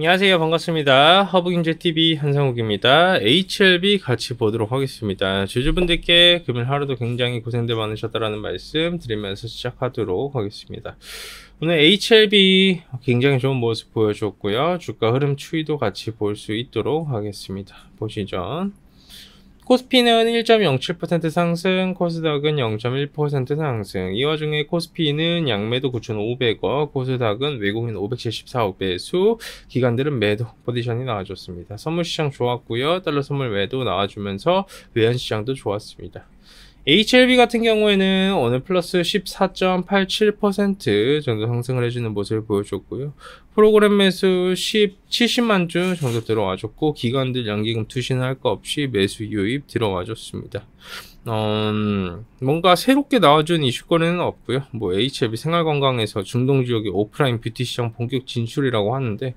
안녕하세요 반갑습니다 허브경제TV 한상욱입니다 HLB 같이 보도록 하겠습니다 주주분들께 금일 하루도 굉장히 고생들 많으셨다라는 말씀 드리면서 시작하도록 하겠습니다 오늘 HLB 굉장히 좋은 모습 보여줬고요 주가 흐름 추이도 같이 볼 수 있도록 하겠습니다 보시죠 코스피는 1.07% 상승, 코스닥은 0.1% 상승. 이 와중에 코스피는 양매도 9,500억, 코스닥은 외국인 574억 배수, 기관들은 매도 포지션이 나와줬습니다. 선물시장 좋았고요. 달러 선물 매도 나와주면서 외환시장도 좋았습니다. HLB 같은 경우에는 오늘 플러스 14.87% 정도 상승을 해주는 모습을 보여줬고요. 프로그램 매수 10, 70만 주 정도 들어와줬고 기관들 연기금 투신 할거 없이 매수 유입 들어와줬습니다. 음, 뭔가 새롭게 나와준 이슈거리는 없고요. 뭐 HLB 생활건강에서 중동 지역의 오프라인 뷰티 시장 본격 진출이라고 하는데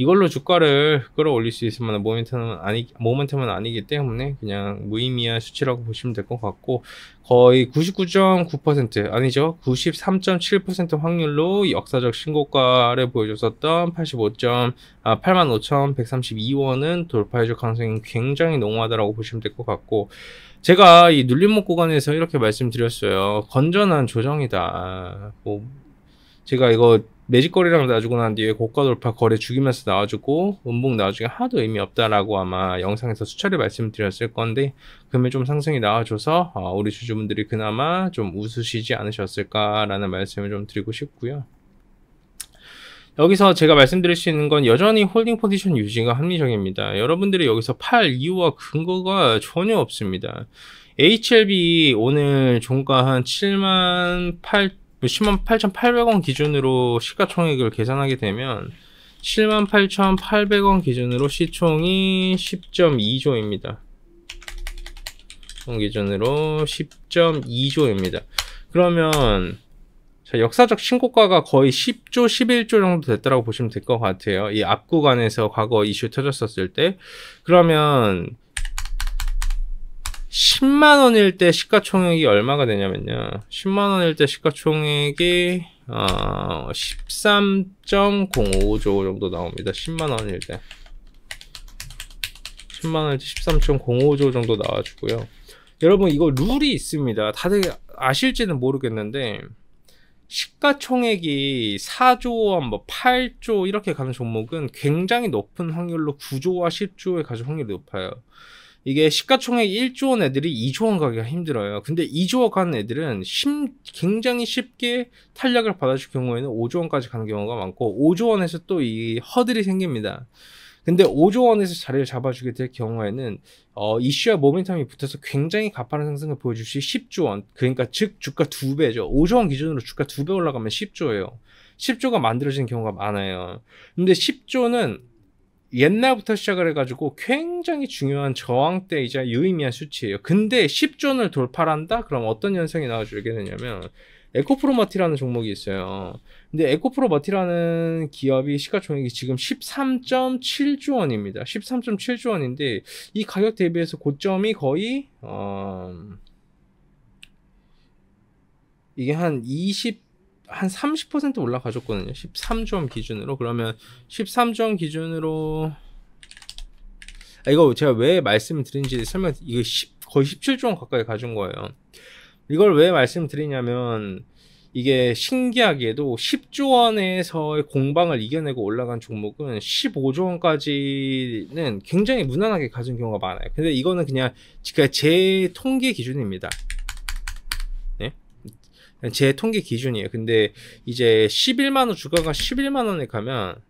이걸로 주가를 끌어올릴 수 있을 만한 모멘텀은 아니 모멘텀은 아니기 때문에 그냥 무의미한 수치라고 보시면 될 것 같고 거의 99.9% 아니죠 93.7% 확률로 역사적 신고가를 보여줬었던 8 5아 85,132원은 돌파해줄 가능성이 굉장히 농후하다라고 보시면 될 것 같고 제가 이 눌림목 구간에서 이렇게 말씀드렸어요 건전한 조정이다 뭐 제가 이거 매직거래랑 놔주고 난 뒤에 고가 돌파 거래 죽이면서 나와주고 음봉 나와주기 하나도 의미 없다라고 아마 영상에서 수차례 말씀드렸을 건데 금액 좀 상승이 나와줘서 아, 우리 주주분들이 그나마 좀 웃으시지 않으셨을까라는 말씀을 좀 드리고 싶고요. 여기서 제가 말씀드릴 수 있는 건 여전히 홀딩 포지션 유지가 합리적입니다. 여러분들이 여기서 팔 이유와 근거가 전혀 없습니다. HLB 오늘 종가 한 7만 8 10만 8,800원 기준으로 시가총액을 계산하게 되면 7만 8,800원 기준으로 시총이 10.2조입니다. 기준으로 10.2조입니다. 그러면 역사적 신고가가 거의 10조, 11조 정도 됐다고 보시면 될 것 같아요. 이 앞 구간에서 과거 이슈 터졌었을 때. 그러면 10만 원일 때 시가총액이 얼마가 되냐면요. 10만 원일 때 시가총액이 어, 13.05조 정도 나옵니다. 10만 원일 때. 10만 원일 때 13.05조 정도 나와주고요. 여러분 이거 룰이 있습니다. 다들 아실지는 모르겠는데 시가총액이 4조 와뭐 8조 이렇게 가는 종목은 굉장히 높은 확률로 9조와 10조에 가질 확률이 높아요. 이게 시가총액 1조 원 애들이 2조 원 가기가 힘들어요. 근데 2조 원 가는 애들은 심, 굉장히 쉽게 탄력을 받아줄 경우에는 5조 원까지 가는 경우가 많고 5조 원에서 또 이 허들이 생깁니다. 근데 5조 원에서 자리를 잡아주게 될 경우에는 어, 이슈와 모멘텀이 붙어서 굉장히 가파른 상승을 보여줄 수 10조 원 그러니까 즉 주가 2배죠 5조 원 기준으로 주가 2배 올라가면 10조예요. 10조가 만들어지는 경우가 많아요. 근데 10조는 옛날부터 시작을 해가지고 굉장히 중요한 저항때이자 유의미한 수치예요. 근데 10존을 돌파한다? 그럼 어떤 현상이 나와주게 되냐면 에코프로마티라는 종목이 있어요. 근데 에코프로마티라는 기업이 시가총액이 지금 13.7조 원입니다. 13.7조 원인데 이 가격 대비해서 고점이 거의 어... 이게 한 20. 한30% 올라가줬거든요. 13점 기준으로. 그러면 13점 기준으로 아, 이거 제가 왜 말씀을 드린지 설명 이거 10, 거의 17점 가까이 가진 거예요. 이걸 왜 말씀드리냐면 이게 신기하게도 10조 원에서의 공방을 이겨내고 올라간 종목은 15조 원까지는 굉장히 무난하게 가진 경우가 많아요. 근데 이거는 그냥 그러니까 제 통계 기준입니다. 제 통계 기준이에요. 근데 이제 11만원, 주가가 11만원에 가면,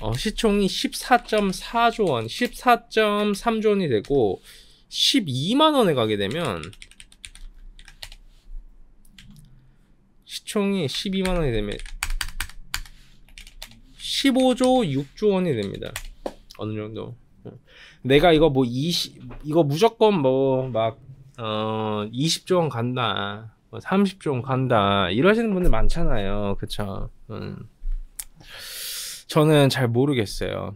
어, 시총이 14.4조 원, 14.3조 원이 되고, 12만원에 가게 되면, 시총이 12만원이 되면, 15조 6조 원이 됩니다. 어느 정도. 어. 내가 이거 뭐 20, 이거 무조건 뭐, 막, 어, 20조 원 간다. 뭐 30종 간다 이러시는 분들 많잖아요. 그쵸? 음. 저는 잘 모르겠어요.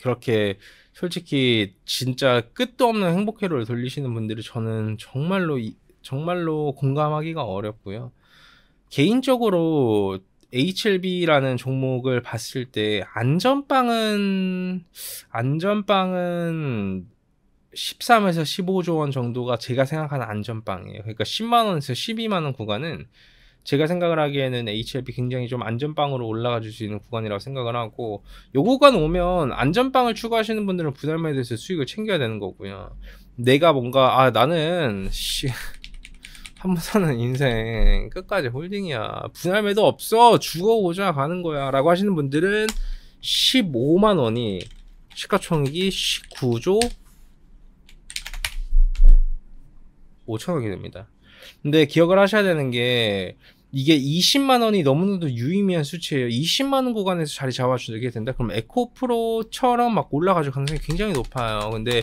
그렇게 솔직히 진짜 끝도 없는 행복회로를 돌리시는 분들이 저는 정말로 정말로 공감하기가 어렵고요. 개인적으로 HLB라는 종목을 봤을 때 안전빵은 안전빵은 13에서 15조 원 정도가 제가 생각하는 안전빵이에요. 그러니까 10만 원에서 12만 원 구간은 제가 생각을 하기에는 HLP 굉장히 좀 안전빵으로 올라가 줄 수 있는 구간이라고 생각을 하고 요 구간 오면 안전빵을 추구하시는 분들은 부담에 대해서 수익을 챙겨야 되는 거고요. 내가 뭔가 아 나는 씨 한 번 사는 인생 끝까지 홀딩이야. 분할매도 없어. 죽어보자 가는 거야. 라고 하시는 분들은 15만 원이 시가총액이 19조 5천 원이 됩니다. 근데 기억을 하셔야 되는 게 이게 20만 원이 너무나도 유의미한 수치예요. 20만 원 구간에서 자리 잡아주게 된다. 그럼 에코 프로처럼 막 올라가줄 가능성이 굉장히 높아요. 근데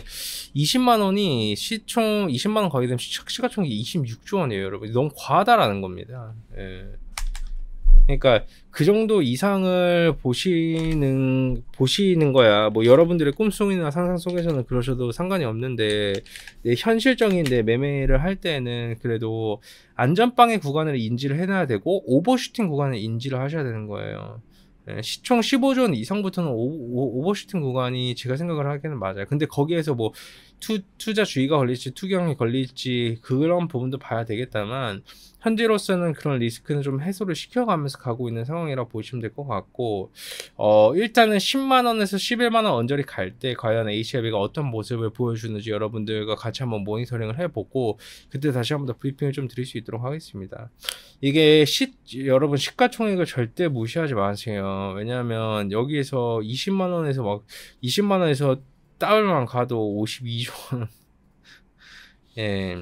20만 원이 시총 20만 원 가게 되면 시가총액 26조 원이에요, 여러분. 너무 과하다라는 겁니다. 예. 그러니까 그 정도 이상을 보시는 보시는 거야. 뭐 여러분들의 꿈속이나 상상 속에서는 그러셔도 상관이 없는데 현실적인 내 매매를 할 때는 그래도 안전빵의 구간을 인지를 해놔야 되고 오버슈팅 구간을 인지를 하셔야 되는 거예요. 예, 시총 15존 이상부터는 오, 오 버슈팅 구간이 제가 생각을 하기에는 맞아요. 근데 거기에서 뭐 투, 투자주의가 걸릴지 투경이 걸릴지 그런 부분도 봐야 되겠다만 현재로서는 그런 리스크는 좀 해소를 시켜가면서 가고 있는 상황이라 고 보시면 될 것 같고 어 일단은 10만 원에서 11만 원 언저리 갈 때 과연 HIV가 어떤 모습을 보여주는지 여러분들과 같이 한번 모니터링을 해보고 그때 다시 한번 더 브리핑을 좀 드릴 수 있도록 하겠습니다. 이게 시, 여러분 시가총액을 절대 무시하지 마세요. 왜냐하면 여기에서 20만 원에서 막 20만 원에서 몇 달만 가도 52조 원. 예.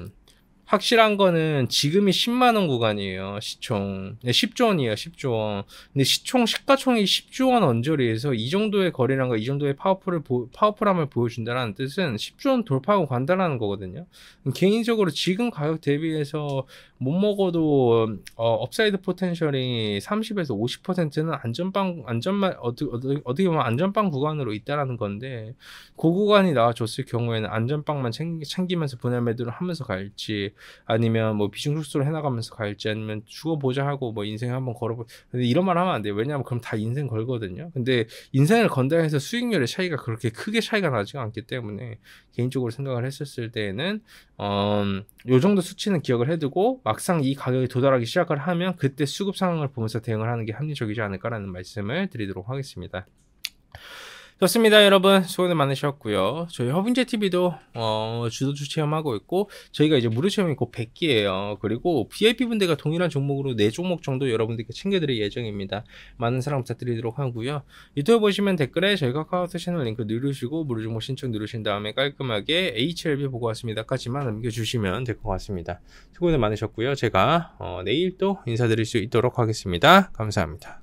확실한 거는 지금이 10만 원 구간이에요. 시총. 네, 10조 원이에요. 10조 원. 근데 시총 시가총이 10조 원 언저리에서 이 정도의 거래량과 이 정도의 파워풀을 보, 파워풀함을 보여준다는 뜻은 10조 원 돌파하고 간다라는 거거든요. 개인적으로 지금 가격 대비해서 못 먹어도 어, 업사이드 포텐셜이 30에서 50%는 안전빵 안전만 어떻게 어떻게 보면 안전빵 구간으로 있다라는 건데 고 그 구간이 나와줬을 경우에는 안전빵만 챙기, 면서 분할 매도를 하면서 갈지 아니면 뭐 비중 축소를 해나가면서 갈지 아니면 죽어보자 하고 뭐 인생 한번 걸어보 근데 이런 말 하면 안 돼요 왜냐하면 그럼 다 인생 걸거든요 근데 인생을 건다 해서 수익률의 차이가 그렇게 크게 차이가 나지가 않기 때문에 개인적으로 생각을 했었을 때에는 어요 음, 정도 수치는 기억을 해두고 막상 이 가격에 도달하기 시작을 하면 그때 수급 상황을 보면서 대응을 하는 게 합리적이지 않을까라는 말씀을 드리도록 하겠습니다. 좋습니다 여러분 수고들 많으셨고요 저희 허분제 TV도 어, 주도주 체험하고 있고 저희가 이제 무료 체험이 곧 100기예요 그리고 VIP 분들과 동일한 종목으로 4종목 정도 여러분들께 챙겨드릴 예정입니다 많은 사랑 부탁드리도록 하고요 유튜브 보시면 댓글에 저희가 카카오톡 채널 링크 누르시고 무료 종목 신청 누르신 다음에 깔끔하게 HLB 보고 왔습니다까지만 남겨주시면 될 것 같습니다 수고들 많으셨고요 제가 어, 내일 또 인사드릴 수 있도록 하겠습니다 감사합니다